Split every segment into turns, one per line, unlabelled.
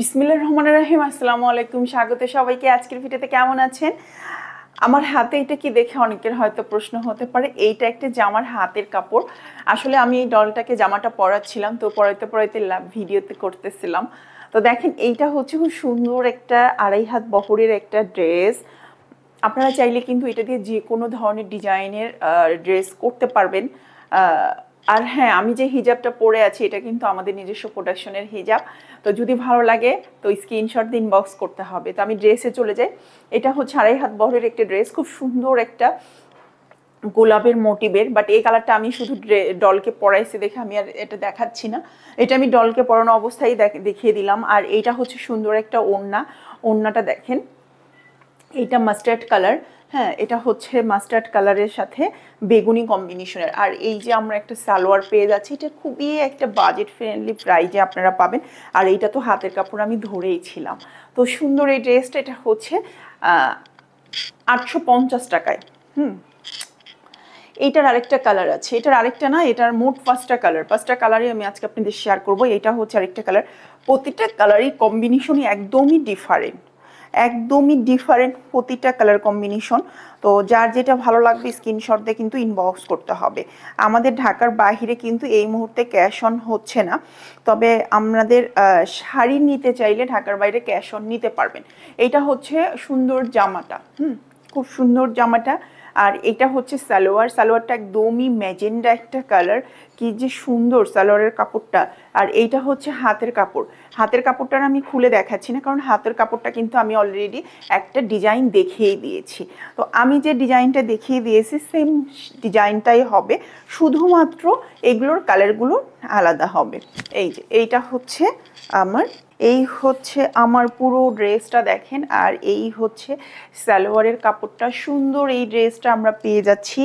বিসমিল্লা রহমান রাহিম আসসালামু আলাইকুম স্বাগত সবাইকে আজকের ভিডিওতে কেমন আছেন আমার হাতে এটা কি দেখে অনেকের হয়তো প্রশ্ন হতে পারে এইটা একটা জামার হাতের কাপড় আসলে আমি এই ডলটাকে জামাটা পরাচ্ছিলাম তো পরাইতে পরাইতে ভিডিওতে করতেছিলাম তো দেখেন এইটা হচ্ছে খুব সুন্দর একটা আড়াই হাত বহরের একটা ড্রেস আপনারা চাইলে কিন্তু এটা দিয়ে যে কোনো ধরনের ডিজাইনের ড্রেস করতে পারবেন আর হ্যাঁ আমি যে হিজাবটা পরে আছি এটা কিন্তু আমাদের নিজস্ব প্রোডাকশনের হিজাব তো যদি ভালো লাগে তো স্ক্রিনশট দিন বক্স করতে হবে তো আমি ড্রেসে চলে যাই এটা হচ্ছে আড়াই হাত বহরের একটা ড্রেস খুব সুন্দর একটা গোলাপের মোটিভের বাট এই কালারটা আমি শুধু ডলকে পরাইছি দেখে আমি আর এটা দেখাচ্ছি না এটা আমি ডলকে পরানো অবস্থায় দেখিয়ে দিলাম আর এইটা হচ্ছে সুন্দর একটা ওড়না ওড়নাটা দেখেন এটা মাস্টার্ড কালার হ্যাঁ এটা হচ্ছে মাস্টার্ড কালারের সাথে বেগুনি কম্বিনেশনের আর এই যে আমরা একটা সালোয়ার পেয়ে যাচ্ছি এটা খুবই একটা বাজেট ফ্রেন্ডলি প্রাইজে আপনারা পাবেন আর এইটা তো হাতের কাপড় আমি ধরেই ছিলাম তো সুন্দর এই ড্রেসটা এটা হচ্ছে আটশো টাকায় হুম এইটার আরেকটা কালার আছে এটার আরেকটা না এটার মোট পাঁচটা কালার পাঁচটা কালারই আমি আজকে আপনাদের শেয়ার করব এটা হচ্ছে আরেকটা কালার প্রতিটা কালারই কম্বিনেশনই একদমই ডিফারেন্ট একদমই ডিফারেন্ট প্রতিটা কালার কম্বিনেশন তো যার যেটা ভালো লাগবে স্ক্রিনশট দিয়ে কিন্তু ইনবক্স করতে হবে আমাদের ঢাকার বাহিরে কিন্তু এই মুহূর্তে ক্যাশ অন হচ্ছে না তবে আমাদের শাড়ি নিতে চাইলে ঢাকার বাইরে ক্যাশ অন নিতে পারবেন এটা হচ্ছে সুন্দর জামাটা হুম খুব সুন্দর জামাটা আর এটা হচ্ছে সালোয়ার সালোয়ারটা একদমই ম্যাজেন্ডা একটা কালার কি যে সুন্দর সালোয়ারের কাপড়টা আর এইটা হচ্ছে হাতের কাপড় হাতের কাপড়টার আমি খুলে দেখাচ্ছি না কারণ হাতের কাপড়টা কিন্তু আমি অলরেডি একটা ডিজাইন দেখিয়ে দিয়েছি তো আমি যে ডিজাইনটা দেখিয়ে দিয়েছি সেম ডিজাইনটাই হবে শুধুমাত্র এগুলোর কালারগুলো আলাদা হবে এই যে এইটা হচ্ছে আমার এই হচ্ছে আমার পুরো ড্রেসটা দেখেন আর এই হচ্ছে সালোয়ারের কাপড়টা সুন্দর এই ড্রেসটা আমরা পেয়ে যাচ্ছি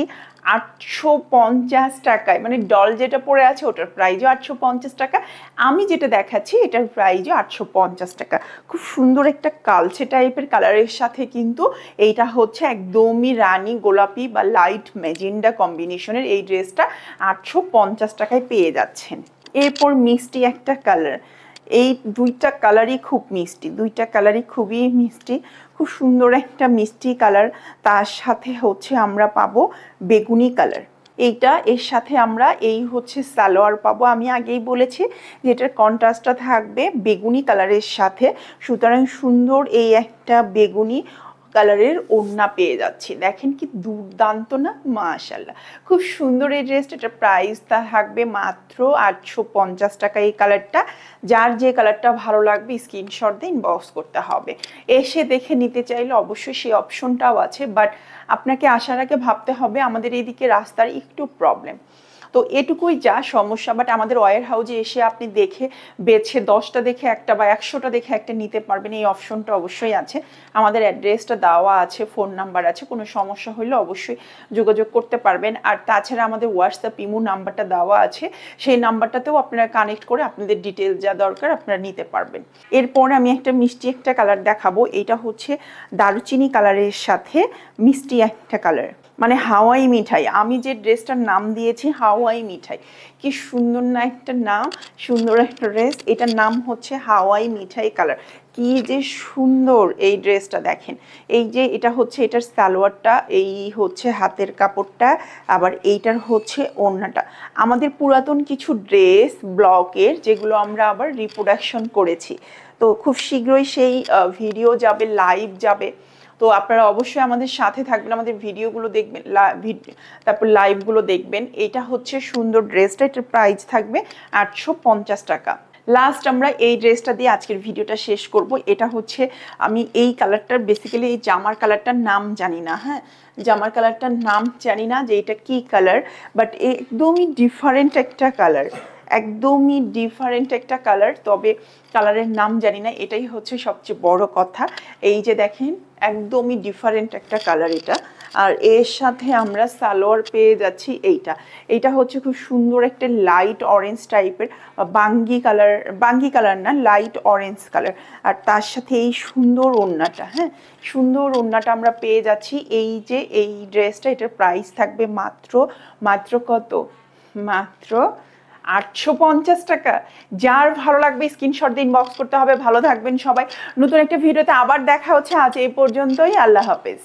আটশো পঞ্চাশ টাকায় মানে ডল যেটা পরে আছে ওটার প্রাইজও আটশো পঞ্চাশ টাকা আমি যেটা দেখাচ্ছি এটার প্রাইজও আটশো পঞ্চাশ টাকা খুব সুন্দর একটা কালচে টাইপের কালারের সাথে কিন্তু এইটা হচ্ছে একদমই রানি গোলাপি বা লাইট ম্যাজেন্ডা কম্বিনেশনের এই ড্রেসটা আটশো পঞ্চাশ টাকায় পেয়ে যাচ্ছেন এরপর মিষ্টি একটা কালার এই দুইটা কালারই খুব মিষ্টি দুইটা কালারই খুবই মিষ্টি খুব সুন্দর একটা মিষ্টি কালার তার সাথে হচ্ছে আমরা পাবো বেগুনি কালার এইটা এর সাথে আমরা এই হচ্ছে সালোয়ার পাবো আমি আগেই বলেছি যে এটার কন্ট্রাস্টটা থাকবে বেগুনি কালারের সাথে সুতরাং সুন্দর এই একটা বেগুনি কালারের ওড়না পেয়ে যাচ্ছি দেখেন কি দুর্দান্ত না মাশাল্লাহ খুব সুন্দর এই ড্রেসটা এটা প্রাইস তা থাকবে মাত্র আটশো পঞ্চাশ টাকা এই কালারটা যার যে কালারটা ভালো লাগবে স্ক্রিনশট দিয়ে ইনবক্স করতে হবে এসে দেখে নিতে চাইলে অবশ্যই সেই অপশনটাও আছে বাট আপনাকে আসার আগে ভাবতে হবে আমাদের এইদিকে রাস্তার একটু প্রবলেম তো এটুকুই যা সমস্যা বাট আমাদের ওয়ার হাউজে এসে আপনি দেখে বেছে দশটা দেখে একটা বা একশোটা দেখে একটা নিতে পারবেন এই অপশনটা অবশ্যই আছে আমাদের অ্যাড্রেসটা দেওয়া আছে ফোন নাম্বার আছে কোনো সমস্যা হলে অবশ্যই যোগাযোগ করতে পারবেন আর তাছাড়া আমাদের হোয়াটসঅ্যাপ ইমো নাম্বারটা দেওয়া আছে সেই নাম্বারটাতেও আপনারা কানেক্ট করে আপনাদের ডিটেল যা দরকার আপনারা নিতে পারবেন এরপর আমি একটা মিষ্টি একটা কালার দেখাবো এটা হচ্ছে দারুচিনি কালারের সাথে মিষ্টি একটা কালার মানে হাওয়াই মিঠাই আমি যে ড্রেসটার নাম দিয়েছি হাওয়াই মিঠাই কি সুন্দর না একটা নাম সুন্দর একটা ড্রেস এটার নাম হচ্ছে হাওয়াই মিঠাই কালার কি যে সুন্দর এই ড্রেসটা দেখেন এই যে এটা হচ্ছে এটার সালোয়ারটা এই হচ্ছে হাতের কাপড়টা আবার এইটার হচ্ছে ওড়নাটা আমাদের পুরাতন কিছু ড্রেস ব্লকের যেগুলো আমরা আবার রিপ্রোডাকশন করেছি তো খুব শীঘ্রই সেই ভিডিও যাবে লাইভ যাবে তো আপনারা অবশ্যই আমাদের সাথে থাকবেন আমাদের ভিডিওগুলো দেখবেন তারপর লাইভগুলো দেখবেন এটা হচ্ছে সুন্দর ড্রেসটা এটার প্রাইস থাকবে আটশো টাকা লাস্ট আমরা এই ড্রেসটা দিয়ে আজকের ভিডিওটা শেষ করব এটা হচ্ছে আমি এই কালারটার বেসিক্যালি এই জামার কালারটার নাম জানি না হ্যাঁ জামার কালারটার নাম জানি না যে এটা কি কালার বাট একদমই ডিফারেন্ট একটা কালার একদমই ডিফারেন্ট একটা কালার তবে কালারের নাম জানি না এটাই হচ্ছে সবচেয়ে বড় কথা এই যে দেখেন একদমই ডিফারেন্ট একটা কালার এটা আর এর সাথে আমরা সালোয়ার পেয়ে যাচ্ছি এইটা এইটা হচ্ছে খুব সুন্দর একটা লাইট অরেঞ্জ টাইপের বাঙ্গি কালার বাঙ্গি কালার না লাইট অরেঞ্জ কালার আর তার সাথে এই সুন্দর ওড়নাটা হ্যাঁ সুন্দর ওড়নাটা আমরা পেয়ে যাচ্ছি এই যে এই ড্রেসটা এটার প্রাইস থাকবে মাত্র মাত্র কত মাত্র আটশো পঞ্চাশ টাকা যার ভালো লাগবে স্ক্রিনশট দিন বক্স করতে হবে ভালো থাকবেন সবাই নতুন একটা ভিডিওতে আবার দেখা হচ্ছে আজ এই পর্যন্তই আল্লাহ হাফেজ